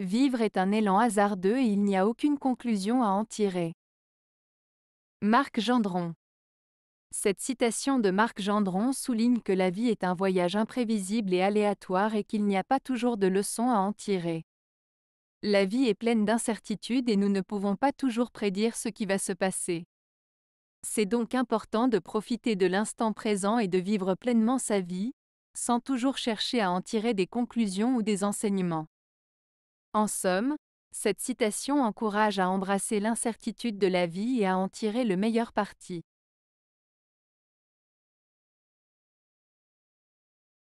Vivre est un élan hasardeux et il n'y a aucune conclusion à en tirer. Marc Gendron Cette citation de Marc Gendron souligne que la vie est un voyage imprévisible et aléatoire et qu'il n'y a pas toujours de leçons à en tirer. La vie est pleine d'incertitudes et nous ne pouvons pas toujours prédire ce qui va se passer. C'est donc important de profiter de l'instant présent et de vivre pleinement sa vie, sans toujours chercher à en tirer des conclusions ou des enseignements. En somme, cette citation encourage à embrasser l'incertitude de la vie et à en tirer le meilleur parti.